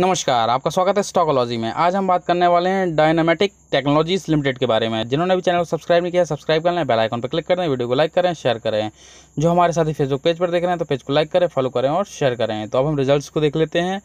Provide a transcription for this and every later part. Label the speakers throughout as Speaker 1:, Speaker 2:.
Speaker 1: नमस्कार आपका स्वागत है स्टॉकोलॉजी में आज हम बात करने वाले हैं डायनामेटिक टेक्नोलॉजीज लिमिटेड के बारे में जिन्होंने भी चैनल को सब्सक्राइब नहीं किया सब्सक्राइब कर लें बेल आइकन पर क्लिक करें वीडियो को लाइक करें शेयर करें जो हमारे साथी फेसबुक पेज पर देख रहे हैं तो पेज को लाइक करें फॉलो करें और शेयर करें तो अब हम रिजल्ट को देख लेते हैं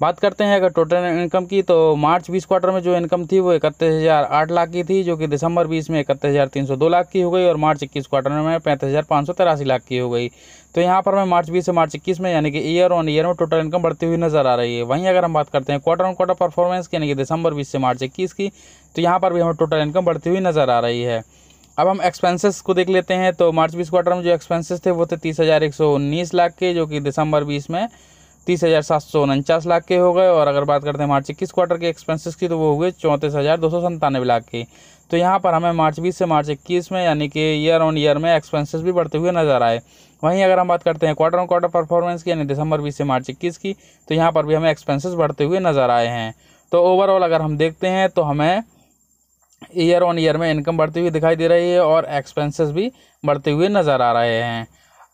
Speaker 1: बात करते हैं अगर टोटल इनकम की तो मार्च बीस क्वार्टर में जो इनकम थी वो इकतीस हज़ार आठ लाख की थी जो कि दिसंबर बीस में इकतीस हज़ार तीन सौ दो लाख की हो गई और मार्च इक्कीस क्वार्टर में पैंतीस हज़ार पाँच सौ तिरासी लाख की हो गई तो यहाँ पर हमें मार्च बीस से मार्च इक्कीस में यानी कि ईयर ऑन ईयर में टोटल इनकम बढ़ती हुई नज़र आ रही है वहीं अगर हम बात करते हैं क्वार्टर ऑन क्वार्टर परफॉर्मेंस की यानी कि दिसंबर बीस से मार्च इक्कीस की तो यहाँ पर भी हमें टोटल इनकम बढ़ती हुई नज़र आ रही है अब हम एक्सपेंसेस को देख लेते हैं तो मार्च बीस क्वार्टर में जो एक्सपेंसेस थे वो थे तीस हज़ार एक सौ उन्नीस लाख के जो कि दिसंबर बीस में तीस हज़ार सात सौ उनचास लाख के हो गए और अगर बात करते हैं मार्च इक्कीस क्वार्टर के एक्सपेंसेस की तो वो हुए चौंतीस हज़ार दो सौ संतानवे लाख के तो यहाँ पर हमें मार्च बीस से मार्च इक्कीस में यानी कि ईयर ऑन ईयर में एक्सपेंसेस भी बढ़ते हुए नजर आए वहीं अगर हम बात करते हैं क्वार्टर ऑन क्वार्टर परफॉर्मेंस की यानी दिसंबर बीस से मार्च इक्कीस की तो यहाँ पर भी हमें एक्सपेंसिस बढ़ते हुए नज़र आए हैं तो ओवरऑल अगर हम देखते हैं तो हमें ईयर ऑन ईयर में इनकम बढ़ती हुई दिखाई दे रही है और एक्सपेंसिस भी बढ़ते हुए नज़र आ रहे हैं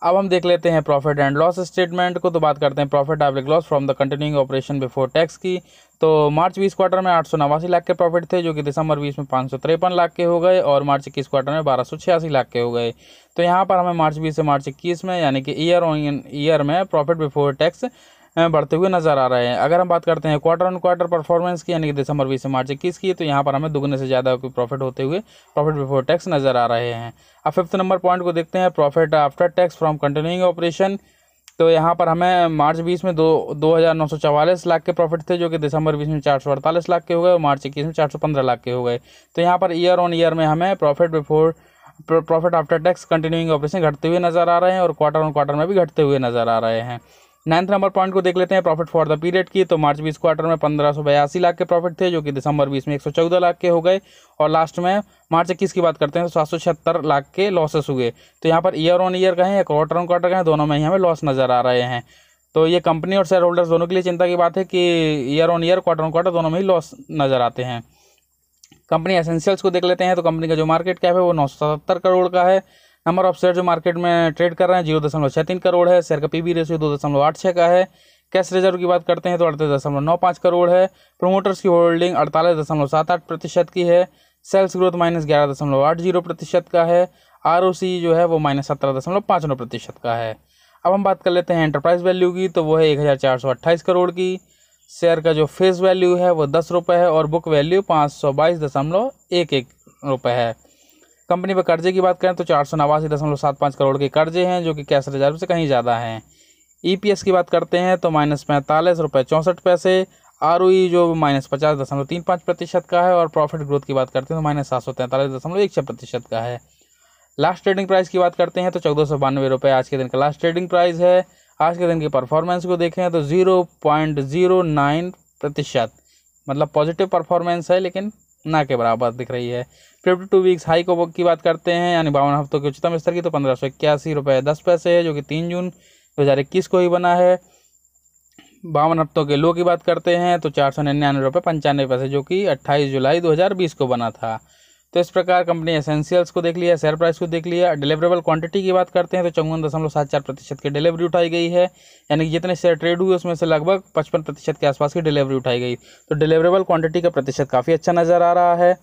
Speaker 1: अब हम देख लेते हैं प्रॉफिट एंड लॉस स्टेटमेंट को तो बात करते हैं प्रॉफिट एवलिक loss from the continuing operation before tax की तो मार्च बीस क्वार्टर में आठ सौ नवासी लाख के प्रॉफिट थे जो कि दिसंबर बीस में पाँच सौ तिरपन लाख के हो गए और मार्च इक्कीस क्वार्टर में बारह सौ छियासी लाख के हो गए तो यहाँ पर हमें मार्च बीस से मार्च इक्कीस में यानी कि ईयर ऑन ईयर में प्रॉफिट बिफोर टैक्स बढ़ते हुए नजर आ रहे हैं अगर हम बात करते हैं क्वार्टर ऑन क्वार्टर परफॉर्मेंस की यानी कि दिसंबर बीस से मार्च इक्कीस की तो यहाँ पर हमें दुगने से ज़्यादा प्रॉफिट होते हुए प्रॉफिट बिफोर टैक्स नजर आ रहे हैं अब फिफ्थ नंबर पॉइंट को देखते हैं profit after tax from continuing operation तो यहाँ पर हमें मार्च बीस में दो दो हज़ार नौ सौ चवालीस लाख के प्रॉफिट थे जो कि दिसंबर बीस में चार सौ अड़तालीस लाख के हो गए और मार्च इक्कीस में चार सौ पंद्रह लाख के हो गए तो यहाँ पर ईयर ऑन ईयर में हमें profit before profit after tax continuing operation घटते हुए नजर आ रहे हैं और क्वार्टर ऑन क्वार्टर में भी घटते हुए नजर आ रहे हैं नाइन्थ नंबर पॉइंट को देख लेते हैं प्रॉफिट फॉर द पीरियड की तो मार्च बीस क्वार्टर में पंद्रह लाख के प्रॉफिट थे जो कि दिसंबर बीस में चौदह लाख के हो गए और लास्ट में मार्च इक्कीस की बात करते हैं तो सात लाख के लॉसेस हुए तो यहाँ पर ईयर ऑन ईयर कहें या क्वार्टर ऑन क्वार्टर कहें दोनों में ही हमें लॉस नज़र आ रहे हैं तो ये कंपनी और शेयर होल्डर्स दोनों के लिए चिंता की बात है कि year on year quarter on quarter दोनों में ही लॉस नज़र आते हैं कंपनी एसेंशियल्स को देख लेते हैं तो कंपनी का जो मार्केट कैप है वो नौ करोड़ का है नंबर ऑफ शेयर जो मार्केट में ट्रेड कर रहे हैं जीरो दशमलव छः तीन करोड़ है शेयर का पी बी रेशियो दो दशमलव आठ छः का है कैश रिजर्व की बात करते हैं तो अड़तीस दशमलव नौ पाँच करोड़ है प्रोमोटर्स की होल्डिंग अड़तालीस दशमलव सात आठ प्रतिशत की है सेल्स ग्रोथ माइनस ग्यारह दशमलव आठ जीरो प्रतिशत का है आर जो है वो माइनस सत्रह दशमलव पाँच नौ प्रतिशत का है अब हम बात कर लेते हैं एंटरप्राइज वैल्यू की तो वो है एक हज़ार चार सौ अट्ठाईस करोड़ की शेयर का जो फेस वैल्यू है वो दस रुपये है और बुक वैल्यू पाँच सौ बाईस दशमलव एक एक रुपये है कंपनी पर कर्जे की बात करें तो चार सौ नवासी दशमलव सात पाँच करोड़ के कर्जे हैं जो कि कैश रिजर्व से कहीं ज़्यादा हैं ई e की बात करते हैं तो माइनस पैंतालीस रुपये चौंसठ पैसे आर e जो माइनस पचास दशमलव तीन पाँच प्रतिशत का है और प्रॉफिट ग्रोथ की बात करते हैं तो माइनस सात सौ तैंतालीस दशमलव एक छः प्रतिशत का है लास्ट ट्रेडिंग प्राइस की बात करते हैं तो चौदह सौ बानवे रुपये आज के दिन का लास्ट ट्रेडिंग प्राइस है आज के दिन की परफॉर्मेंस को देखें तो ज़ीरो पॉइंट ज़ीरो नाइन प्रतिशत मतलब पॉजिटिव परफॉर्मेंस है लेकिन ना के बराबर दिख रही है फिफ्टी टू वीक्स हाई को की बात करते हैं यानी बावन हफ्तों के उच्चतम स्तर की तो पंद्रह सौ इक्यासी रुपये दस पैसे है जो कि तीन जून दो हज़ार इक्कीस को ही बना है बावन हफ्तों के लो की बात करते हैं तो चार सौ निन्यानवे रुपये पंचानवे पैसे जो कि अट्ठाईस जुलाई दो हजार बीस को बना था तो इस प्रकार कंपनी एसेंशियल्स को देख लिया शेयर प्राइस को देख लिया डिलीवरेबल क्वांटिटी की बात करते हैं तो चौवन दशमलव सात चार प्रतिशत की डिलीवरी उठाई गई है यानी कि जितने शेयर ट्रेड हुए उसमें से लगभग पचपन प्रतिशत के आसपास की डिलीवरी उठाई गई तो डिलीवरेबल क्वांटिटी का प्रतिशत काफ़ी अच्छा नज़र आ रहा है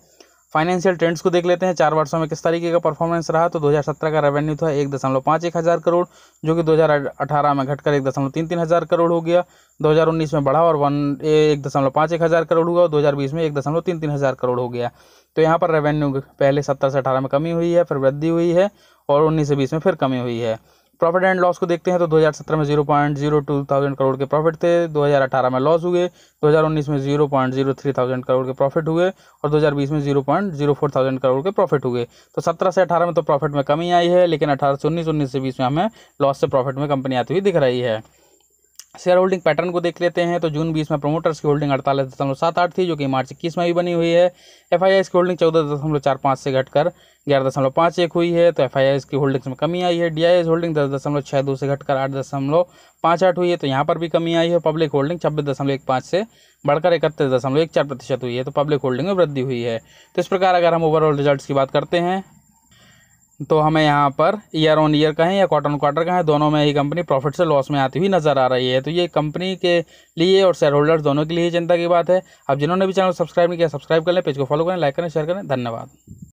Speaker 1: फाइनेंशियल ट्रेंड्स को देख लेते हैं चार वर्षों में किस तरीके का परफॉर्मेंस रहा तो 2017 का रेवेन्यू था एक दशमलव पाँच एक हज़ार करोड़ जो कि 2018 में घटकर एक दशमलव तीन तीन हज़ार करोड़ हो गया 2019 में बढ़ा और वन एक दशमलव पाँच एक हज़ार करोड़ हुआ और 2020 में एक दशमलव तीन तीन हज़ार करोड़ हो गया तो यहाँ पर रेवेन्यू पहले सत्तर से अठारह में कमी हुई है फिर वृद्धि हुई है और उन्नीस से बीस में फिर कमी हुई है प्रॉफिट एंड लॉस को देखते हैं तो 2017 में zero point zero two thousand crore के प्रॉफिट थे 2018 में लॉस हुए 2019 में zero point zero three thousand crore के प्रॉफिट हुए और 2020 में zero point zero four thousand crore के प्रॉफिट हुए तो 17 से 18 में तो प्रॉफिट में कमी आई है लेकिन अठारह से उन्नीस उन्नीस से बीस में हमें लॉस से प्रॉफिट में कंपनी आती हुई दिख रही है शेयर होल्डिंग पैटर्न को देख लेते हैं तो जून बीस में प्रमोटर्स की होल्डिंग अड़तालीस दशमलव सात आठ थी जो कि मार्च इक्कीस में भी बनी हुई है एफ आई की होल्डिंग चौदह दशमलव चार पाँच से घटकर ग्यारह दशमलव पाँच एक हुई है तो एफ आई की होल्डिंग्स में कमी आई है डी आई एस होल्डिंग दस दशमलव छः दो से घटकर आठ दशमलव पाँच आठ हुई है तो यहाँ पर भी कमी आई है पब्लिक होल्डिंग छब्बीस दशमलव एक पाँच से बढ़कर इकतीस दशमलव एक चार प्रतिशत हुई है तो पब्लिक होल्डिंग में वृद्धि हुई है तो इस प्रकार अगर हम ओवरऑल रिजल्ट की बात करते हैं तो हमें यहाँ पर ईयर ऑन ईयर का है या क्वार्टर ऑन क्वार्टर का है दोनों में ही कंपनी प्रॉफिट से लॉस में आती हुई नज़र आ रही है तो ये कंपनी के लिए और शेयर होल्डर्स दोनों के लिए चिंता की बात है अब जिन्होंने भी चैनल सब्सक्राइब नहीं किया सब्सक्राइब कर लें पेज को फॉलो करें लाइक करें शेयर करें धन्यवाद